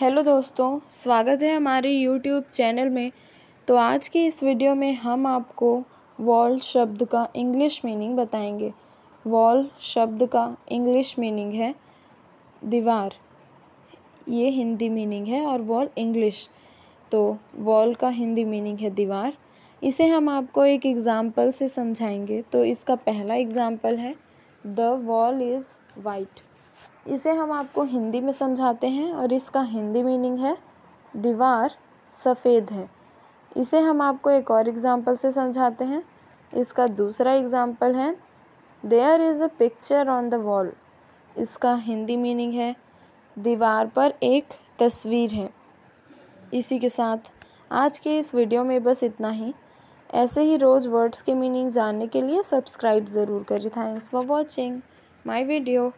hello दोस्तों स्वागत है हमारे यूट्यूब चैनल में तो आज की इस वीडियो में हम आपको वॉल शब्द का इंग्लिश मीनिंग बताएंगे वॉल शब्द का इंग्लिश मीनिंग है दीवार ये हिंदी मीनिंग है और वॉल इंग्लिश तो वॉल का हिंदी मीनिंग है दीवार इसे हम आपको एक एग्ज़ाम्पल से समझाएंगे तो इसका पहला एग्ज़ाम्पल है द वॉल इज़ वाइट इसे हम आपको हिंदी में समझाते हैं और इसका हिंदी मीनिंग है दीवार सफ़ेद है इसे हम आपको एक और एग्ज़ाम्पल से समझाते हैं इसका दूसरा एग्ज़ाम्पल है there is a picture on the wall इसका हिंदी मीनिंग है दीवार पर एक तस्वीर है इसी के साथ आज के इस वीडियो में बस इतना ही ऐसे ही रोज़ वर्ड्स के मीनिंग जानने के लिए सब्सक्राइब ज़रूर करें thanks for watching my video